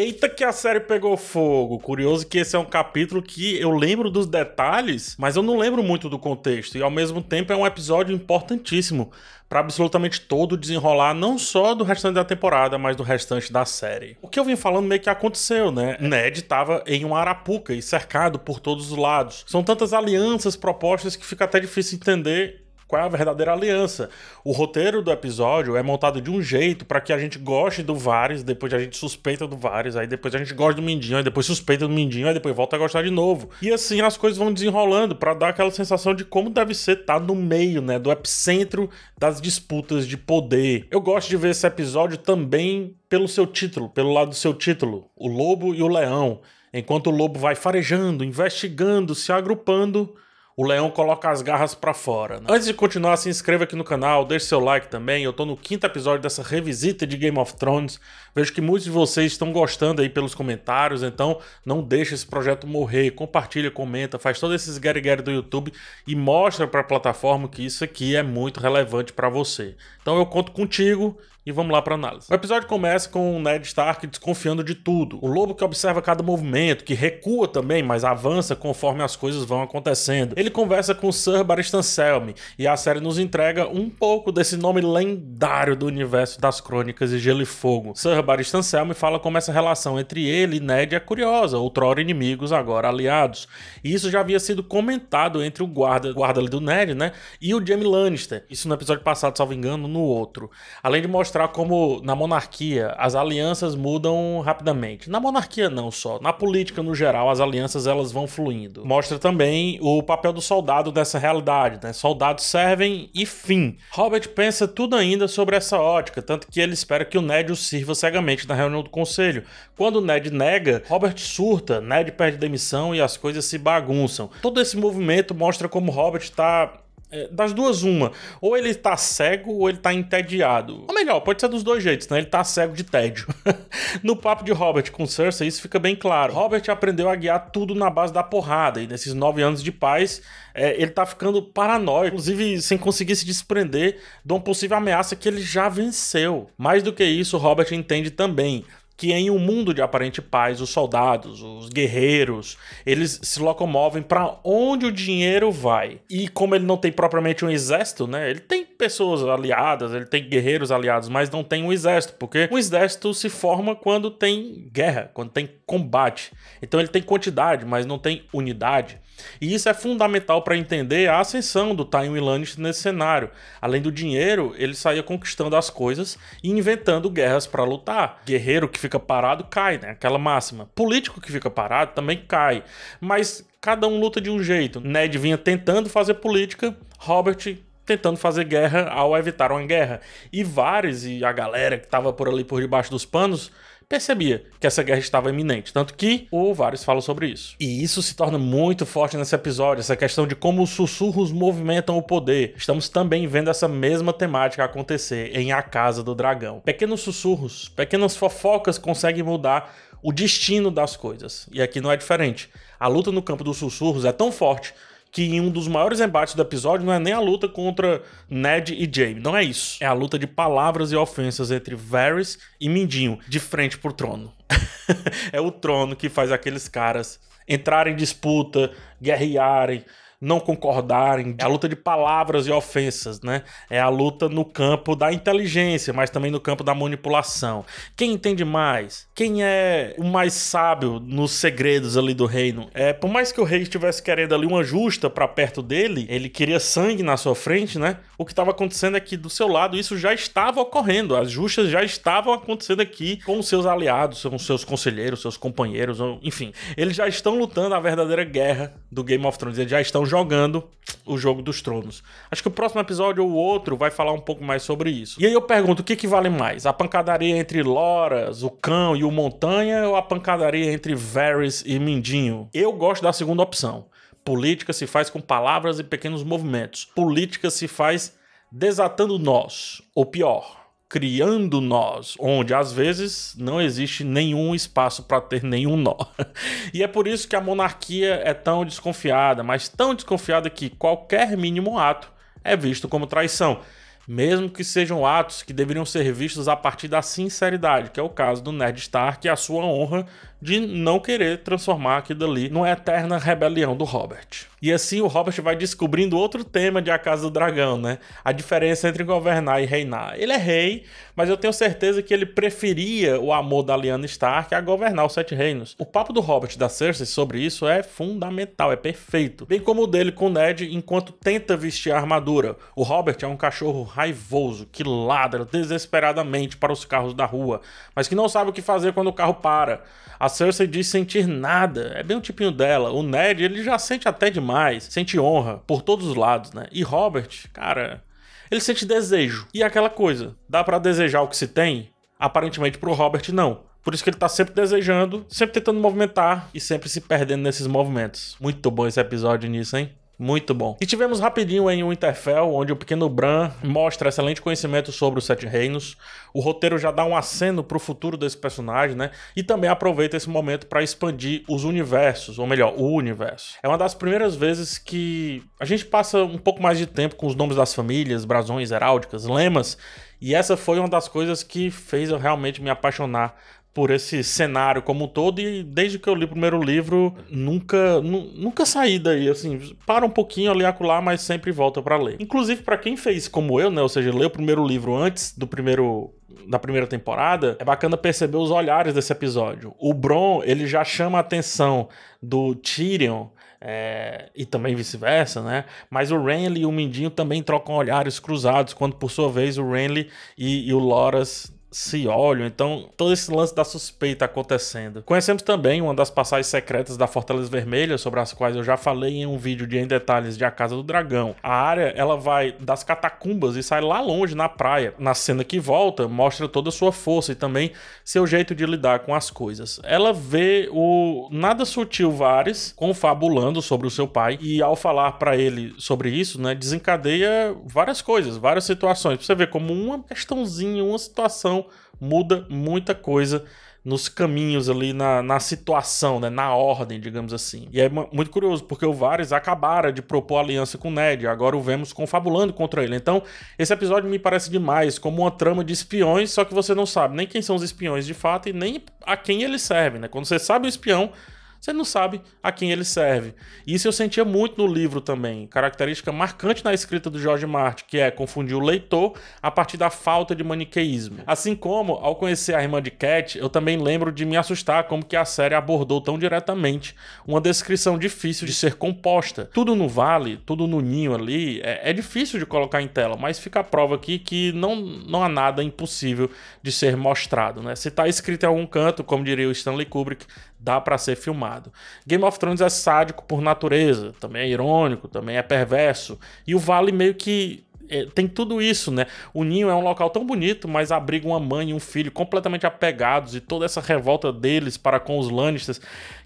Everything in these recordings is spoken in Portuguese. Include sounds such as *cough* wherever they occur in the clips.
Eita que a série pegou fogo. Curioso que esse é um capítulo que eu lembro dos detalhes, mas eu não lembro muito do contexto. E ao mesmo tempo é um episódio importantíssimo para absolutamente todo o desenrolar, não só do restante da temporada, mas do restante da série. O que eu vim falando meio que aconteceu, né? Ned estava em uma arapuca e cercado por todos os lados. São tantas alianças propostas que fica até difícil entender qual é a verdadeira aliança. O roteiro do episódio é montado de um jeito para que a gente goste do Vares, depois a gente suspeita do Vares, aí depois a gente gosta do Mindinho, aí depois suspeita do Mindinho, aí depois volta a gostar de novo. E assim as coisas vão desenrolando para dar aquela sensação de como deve ser estar tá no meio, né, do epicentro das disputas de poder. Eu gosto de ver esse episódio também pelo seu título, pelo lado do seu título, O Lobo e o Leão. Enquanto o lobo vai farejando, investigando, se agrupando, o leão coloca as garras para fora. Né? Antes de continuar, se inscreva aqui no canal, deixe seu like também. Eu tô no quinto episódio dessa revisita de Game of Thrones. Vejo que muitos de vocês estão gostando aí pelos comentários, então não deixe esse projeto morrer. Compartilha, comenta, faz esses esse guerre do YouTube e mostra para a plataforma que isso aqui é muito relevante para você. Então eu conto contigo e vamos lá para análise. O episódio começa com o Ned Stark desconfiando de tudo. O lobo que observa cada movimento, que recua também, mas avança conforme as coisas vão acontecendo. Ele conversa com Sir Baristan Selmy e a série nos entrega um pouco desse nome lendário do universo das crônicas de Gelo e Fogo. Sir Baristan Selmy fala como essa relação entre ele e Ned é curiosa, outrora inimigos, agora aliados. E isso já havia sido comentado entre o guarda, guarda do Ned, né, e o Jaime Lannister. Isso no episódio passado, salvo engano, no outro. Além de mostrar mostrar como na monarquia as alianças mudam rapidamente. Na monarquia não só, na política no geral as alianças elas vão fluindo. Mostra também o papel do soldado nessa realidade, né? Soldados servem e fim. Robert pensa tudo ainda sobre essa ótica, tanto que ele espera que o Ned o sirva cegamente na reunião do conselho. Quando o Ned nega, Robert surta, Ned perde demissão e as coisas se bagunçam. Todo esse movimento mostra como Robert está é, das duas, uma. Ou ele tá cego ou ele tá entediado. Ou melhor, pode ser dos dois jeitos, né? Ele tá cego de tédio. *laughs* no papo de Robert com Cersei, isso fica bem claro. Robert aprendeu a guiar tudo na base da porrada, e nesses nove anos de paz, é, ele tá ficando paranoico, inclusive sem conseguir se desprender de uma possível ameaça que ele já venceu. Mais do que isso, Robert entende também que em um mundo de aparente paz, os soldados, os guerreiros, eles se locomovem para onde o dinheiro vai. E como ele não tem propriamente um exército, né? Ele tem pessoas aliadas, ele tem guerreiros aliados, mas não tem um exército, porque um exército se forma quando tem guerra, quando tem combate. Então ele tem quantidade, mas não tem unidade. E isso é fundamental para entender a ascensão do Tywin Lannister nesse cenário. Além do dinheiro, ele saía conquistando as coisas e inventando guerras para lutar. Guerreiro que fica parado cai, né? Aquela máxima. Político que fica parado também cai. Mas cada um luta de um jeito. Ned vinha tentando fazer política, Robert tentando fazer guerra ao evitar uma guerra. E Varys e a galera que estava por ali por debaixo dos panos percebia que essa guerra estava iminente. Tanto que o Varys fala sobre isso. E isso se torna muito forte nesse episódio, essa questão de como os sussurros movimentam o poder. Estamos também vendo essa mesma temática acontecer em A Casa do Dragão. Pequenos sussurros, pequenas fofocas conseguem mudar o destino das coisas. E aqui não é diferente. A luta no campo dos sussurros é tão forte que em um dos maiores embates do episódio não é nem a luta contra Ned e Jaime, não é isso. É a luta de palavras e ofensas entre Varys e Mindinho, de frente pro trono. *laughs* é o trono que faz aqueles caras entrarem em disputa, guerrearem, não concordarem, é a luta de palavras e ofensas, né? É a luta no campo da inteligência, mas também no campo da manipulação. Quem entende mais? Quem é o mais sábio nos segredos ali do reino? É, por mais que o rei estivesse querendo ali uma justa para perto dele, ele queria sangue na sua frente, né? O que estava acontecendo é que do seu lado isso já estava ocorrendo, as justas já estavam acontecendo aqui com seus aliados, com seus conselheiros, seus companheiros, enfim, eles já estão lutando a verdadeira guerra do Game of Thrones, eles já estão jogando o jogo dos tronos. Acho que o próximo episódio ou outro vai falar um pouco mais sobre isso. E aí eu pergunto, o que, que vale mais? A pancadaria entre Loras, o Cão e o Montanha ou a pancadaria entre Varys e Mindinho? Eu gosto da segunda opção. Política se faz com palavras e pequenos movimentos. Política se faz desatando nós, ou pior, criando nós, onde às vezes não existe nenhum espaço para ter nenhum nó. *laughs* E é por isso que a monarquia é tão desconfiada, mas tão desconfiada que qualquer mínimo ato é visto como traição, mesmo que sejam atos que deveriam ser vistos a partir da sinceridade, que é o caso do Ned Stark e a sua honra de não querer transformar aquilo ali numa eterna rebelião do Robert. E assim o Robert vai descobrindo outro tema de A Casa do Dragão, né? A diferença entre governar e reinar. Ele é rei, mas eu tenho certeza que ele preferia o amor da Lyanna Stark a governar os Sete Reinos. O papo do Robert da Cersei sobre isso é fundamental, é perfeito. Bem como o dele com Ned enquanto tenta vestir a armadura. O Robert é um cachorro raivoso que ladra desesperadamente para os carros da rua, mas que não sabe o que fazer quando o carro para. A a Cersei diz sentir nada, é bem o tipinho dela. O Ned, ele já sente até demais, sente honra por todos os lados, né? E Robert, cara, ele sente desejo. E é aquela coisa, dá para desejar o que se tem? Aparentemente pro Robert não. Por isso que ele tá sempre desejando, sempre tentando movimentar e sempre se perdendo nesses movimentos. Muito bom esse episódio nisso, hein? Muito bom. E tivemos rapidinho em Winterfell, onde o pequeno Bran mostra excelente conhecimento sobre os Sete Reinos. O roteiro já dá um aceno para o futuro desse personagem, né? E também aproveita esse momento para expandir os universos, ou melhor, o universo. É uma das primeiras vezes que a gente passa um pouco mais de tempo com os nomes das famílias, brasões heráldicas, lemas, e essa foi uma das coisas que fez eu realmente me apaixonar por esse cenário como um todo e desde que eu li o primeiro livro nunca nunca saí daí assim para um pouquinho ali acolá, mas sempre volta para ler inclusive para quem fez como eu né ou seja leu o primeiro livro antes do primeiro da primeira temporada, é bacana perceber os olhares desse episódio. O Bron, ele já chama a atenção do Tyrion é, e também vice-versa, né? Mas o Renly e o Mindinho também trocam olhares cruzados, quando por sua vez o Renly e, e o Loras se olham. Então, todo esse lance da suspeita acontecendo. Conhecemos também uma das passagens secretas da Fortaleza Vermelha, sobre as quais eu já falei em um vídeo de Em Detalhes de A Casa do Dragão. A área, ela vai das catacumbas e sai lá longe na praia. Na cena que volta, mostra toda a sua força e também seu jeito de lidar com as coisas. Ela vê o nada sutil Vares confabulando sobre o seu pai e ao falar para ele sobre isso, né, desencadeia várias coisas, várias situações. Pra você vê como uma questãozinha, uma situação então muda muita coisa nos caminhos ali, na, na situação, né? na ordem, digamos assim. E é muito curioso, porque o Vares acabara de propor aliança com o Ned, agora o vemos confabulando contra ele. Então, esse episódio me parece demais como uma trama de espiões, só que você não sabe nem quem são os espiões de fato e nem a quem eles servem. Né? Quando você sabe o espião, você não sabe a quem ele serve. Isso eu sentia muito no livro também, característica marcante na escrita do George Martin, que é confundir o leitor a partir da falta de maniqueísmo. Assim como, ao conhecer a irmã de Cat, eu também lembro de me assustar como que a série abordou tão diretamente uma descrição difícil de ser composta. Tudo no vale, tudo no ninho ali, é, é difícil de colocar em tela, mas fica a prova aqui que não, não há nada impossível de ser mostrado. Né? Se está escrito em algum canto, como diria o Stanley Kubrick, dá para ser filmado. Game of Thrones é sádico por natureza, também é irônico, também é perverso. E o Vale meio que é, tem tudo isso, né? O ninho é um local tão bonito, mas abriga uma mãe e um filho completamente apegados e toda essa revolta deles para com os Lannisters,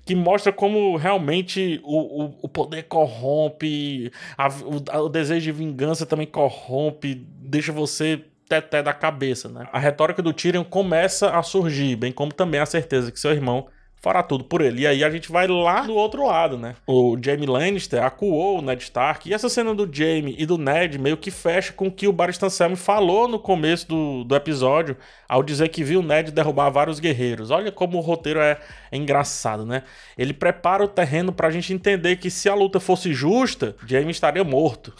que mostra como realmente o, o, o poder corrompe, a, o, o desejo de vingança também corrompe, deixa você teté da cabeça, né? A retórica do Tyrion começa a surgir, bem como também a certeza que seu irmão fará tudo por ele. E aí a gente vai lá do outro lado, né? O Jaime Lannister acuou o Ned Stark. E essa cena do Jaime e do Ned meio que fecha com o que o Barristan Selmy falou no começo do, do episódio, ao dizer que viu o Ned derrubar vários guerreiros. Olha como o roteiro é, é engraçado, né? Ele prepara o terreno pra gente entender que se a luta fosse justa, Jaime estaria morto.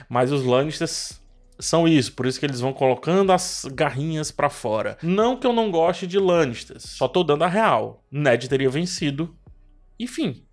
*laughs* Mas os Lannisters são isso, por isso que eles vão colocando as garrinhas para fora. Não que eu não goste de Lannisters, só tô dando a real. Ned teria vencido. Enfim,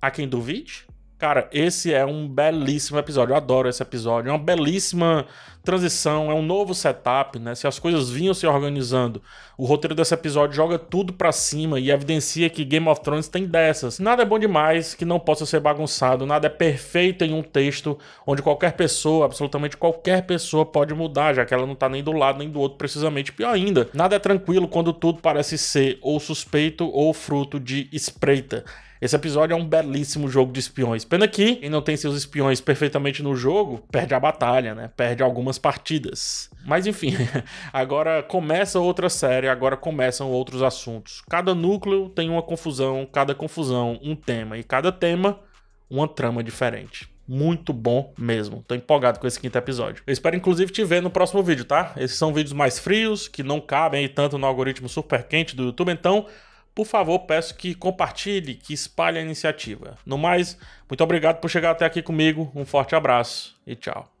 a quem duvide? Cara, esse é um belíssimo episódio. Eu adoro esse episódio. É uma belíssima transição, é um novo setup, né? Se as coisas vinham se organizando, o roteiro desse episódio joga tudo para cima e evidencia que Game of Thrones tem dessas. Nada é bom demais que não possa ser bagunçado, nada é perfeito em um texto onde qualquer pessoa, absolutamente qualquer pessoa pode mudar, já que ela não tá nem do lado nem do outro precisamente, pior ainda. Nada é tranquilo quando tudo parece ser ou suspeito ou fruto de espreita. Esse episódio é um belíssimo jogo de espiões. Pena que quem não tem seus espiões perfeitamente no jogo perde a batalha, né? Perde algumas algumas partidas. Mas enfim, *laughs* agora começa outra série, agora começam outros assuntos. Cada núcleo tem uma confusão, cada confusão um tema, e cada tema uma trama diferente. Muito bom mesmo. Tô empolgado com esse quinto episódio. Eu espero, inclusive, te ver no próximo vídeo, tá? Esses são vídeos mais frios, que não cabem aí tanto no algoritmo super quente do YouTube, então por favor, peço que compartilhe, que espalhe a iniciativa. No mais, muito obrigado por chegar até aqui comigo, um forte abraço e tchau.